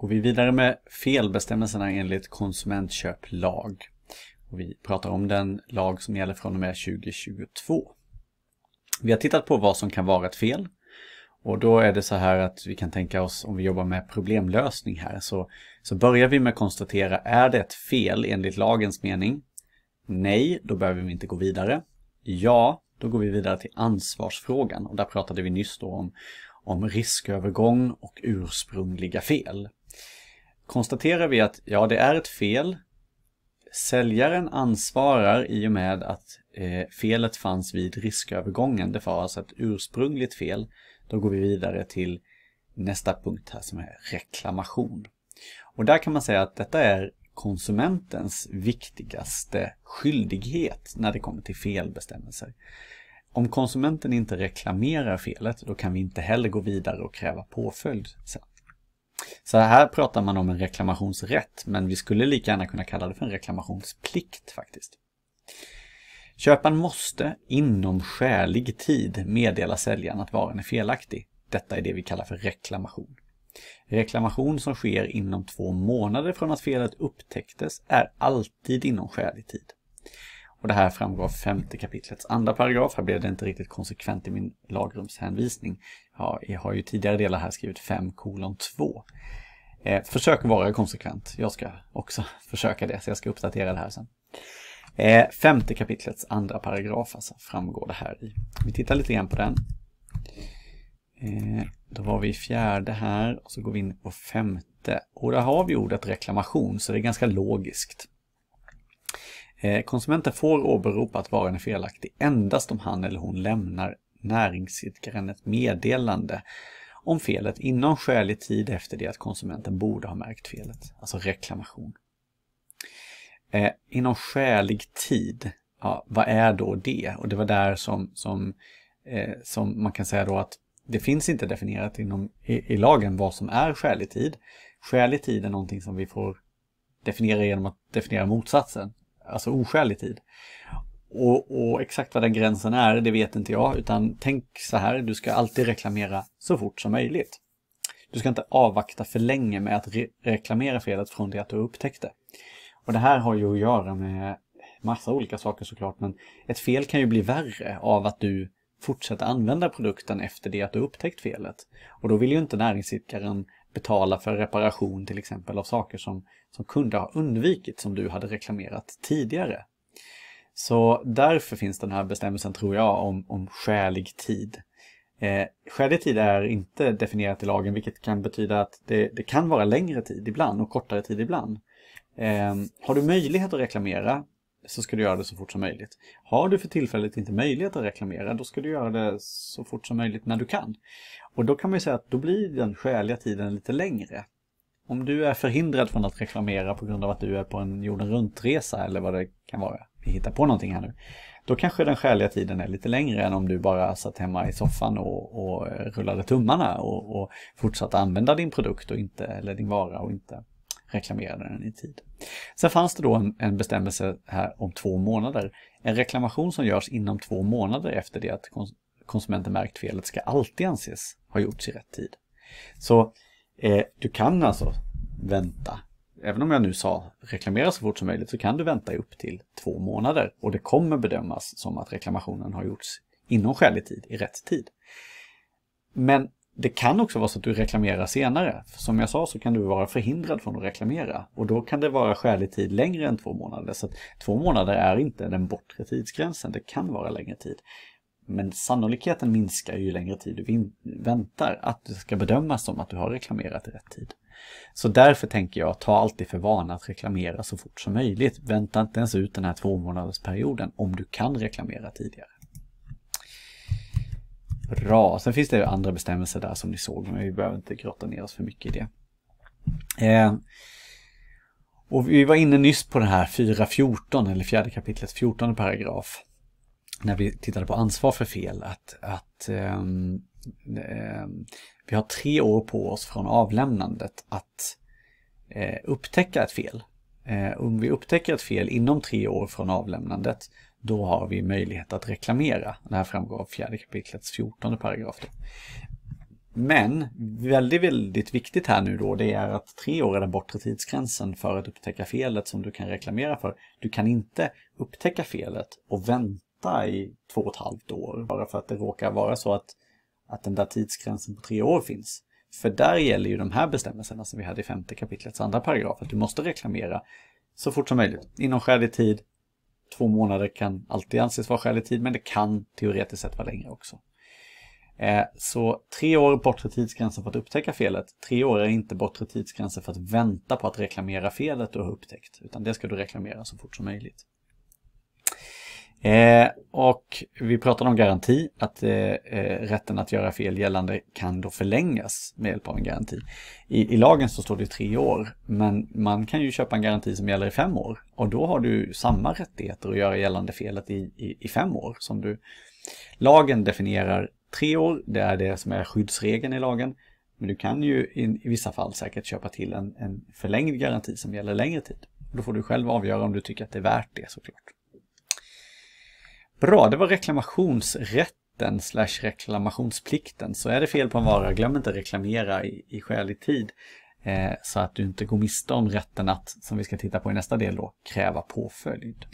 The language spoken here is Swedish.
går vi vidare med felbestämmelserna enligt konsumentköplag. Och vi pratar om den lag som gäller från och med 2022. Vi har tittat på vad som kan vara ett fel. Och då är det så här att vi kan tänka oss om vi jobbar med problemlösning här. Så, så börjar vi med att konstatera, är det ett fel enligt lagens mening? Nej, då behöver vi inte gå vidare. Ja, då går vi vidare till ansvarsfrågan och där pratade vi nyss då om, om riskövergång och ursprungliga fel konstaterar vi att ja, det är ett fel. Säljaren ansvarar i och med att eh, felet fanns vid riskövergången. Det var alltså ett ursprungligt fel. Då går vi vidare till nästa punkt här som är reklamation. Och där kan man säga att detta är konsumentens viktigaste skyldighet när det kommer till felbestämmelser. Om konsumenten inte reklamerar felet, då kan vi inte heller gå vidare och kräva påföljd sen. Så här pratar man om en reklamationsrätt, men vi skulle lika gärna kunna kalla det för en reklamationsplikt faktiskt. Köparen måste inom skälig tid meddela säljaren att varan är felaktig. Detta är det vi kallar för reklamation. Reklamation som sker inom två månader från att felet upptäcktes är alltid inom skälig tid. Och det här framgår av femte kapitlets andra paragraf. Här blev det inte riktigt konsekvent i min lagrumshänvisning. Ja, jag har ju tidigare delar här skrivit 5 kolon 2. Eh, försök vara konsekvent. Jag ska också försöka det, så jag ska uppdatera det här sen. Eh, femte kapitlets andra paragraf alltså, framgår det här i. Vi tittar lite grann på den. Eh, då var vi i fjärde här och så går vi in på femte. Och där har vi ordet reklamation, så det är ganska logiskt. Eh, konsumenten får åberopa att varan är felaktig endast om han eller hon lämnar näringsidkaren ett meddelande om felet inom skälig tid efter det att konsumenten borde ha märkt felet, alltså reklamation. Eh, inom skälig tid, ja, vad är då det? Och det var där som, som, eh, som man kan säga då att det finns inte definierat inom, i, i lagen vad som är skälig tid. Skälig tid är någonting som vi får definiera genom att definiera motsatsen alltså oskälig tid. Och, och, exakt vad den gränsen är, det vet inte jag, utan tänk så här, du ska alltid reklamera så fort som möjligt. Du ska inte avvakta för länge med att re reklamera felet från det att du upptäckte. Och det här har ju att göra med massa olika saker såklart, men ett fel kan ju bli värre av att du fortsätter använda produkten efter det att du upptäckt felet. Och då vill ju inte näringsidkaren betala för reparation till exempel av saker som, som kunde ha undvikits som du hade reklamerat tidigare. Så därför finns den här bestämmelsen, tror jag, om, om skälig tid. Eh, skälig tid är inte definierat i lagen, vilket kan betyda att det, det kan vara längre tid ibland och kortare tid ibland. Eh, har du möjlighet att reklamera så ska du göra det så fort som möjligt. Har du för tillfället inte möjlighet att reklamera, då ska du göra det så fort som möjligt när du kan. Och då kan man ju säga att då blir den skäliga tiden lite längre. Om du är förhindrad från att reklamera på grund av att du är på en jorden runt-resa eller vad det kan vara, vi hittar på någonting här nu, då kanske den skäliga tiden är lite längre än om du bara satt hemma i soffan och, och rullade tummarna och, och fortsatte använda din produkt och inte, eller din vara och inte reklamerade den i tid. Sen fanns det då en, en, bestämmelse här om två månader. En reklamation som görs inom två månader efter det att konsumenten märkt felet ska alltid anses ha gjorts i rätt tid. Så eh, du kan alltså vänta. Även om jag nu sa reklamera så fort som möjligt så kan du vänta i upp till två månader och det kommer bedömas som att reklamationen har gjorts inom skälig tid, i rätt tid. Men det kan också vara så att du reklamerar senare. som jag sa så kan du vara förhindrad från att reklamera och då kan det vara skälig tid längre än två månader. Så två månader är inte den bortre tidsgränsen, det kan vara längre tid. Men sannolikheten minskar ju längre tid du väntar att det ska bedömas som att du har reklamerat i rätt tid. Så därför tänker jag, ta alltid för vana att reklamera så fort som möjligt. Vänta inte ens ut den här två månadersperioden om du kan reklamera tidigare. Bra, sen finns det andra bestämmelser där som ni såg, men vi behöver inte grotta ner oss för mycket i det. Eh, och vi var inne nyss på den här 4.14, eller 4. kapitlets 14 paragraf, när vi tittade på ansvar för fel, att, att eh, vi har tre år på oss från avlämnandet att eh, upptäcka ett fel. Eh, om vi upptäcker ett fel inom tre år från avlämnandet, då har vi möjlighet att reklamera. Det här framgår av fjärde kapitlets fjortonde paragraf. Då. Men väldigt, väldigt viktigt här nu då, det är att tre år är den bortre tidsgränsen för att upptäcka felet som du kan reklamera för. Du kan inte upptäcka felet och vänta i två och ett halvt år bara för att det råkar vara så att, att den där tidsgränsen på tre år finns. För där gäller ju de här bestämmelserna som vi hade i femte kapitlets andra paragraf, att du måste reklamera så fort som möjligt, inom skälig tid. Två månader kan alltid anses vara skälig tid, men det kan teoretiskt sett vara längre också. Eh, så tre år bortre tidsgränsen för att upptäcka felet. Tre år är inte bortre tidsgränsen för att vänta på att reklamera felet du har upptäckt, utan det ska du reklamera så fort som möjligt. Eh, och vi pratade om garanti, att eh, eh, rätten att göra fel gällande kan då förlängas med hjälp av en garanti. I, I, lagen så står det tre år, men man kan ju köpa en garanti som gäller i fem år och då har du samma rättigheter att göra gällande felet i, i, i fem år som du... Lagen definierar tre år, det är det som är skyddsregeln i lagen, men du kan ju i, i vissa fall säkert köpa till en, en förlängd garanti som gäller längre tid. Då får du själv avgöra om du tycker att det är värt det såklart. Bra, det var reklamationsrätten slash reklamationsplikten. Så är det fel på en vara, glöm inte att reklamera i, i skälig tid eh, så att du inte går miste om rätten att, som vi ska titta på i nästa del då, kräva påföljd.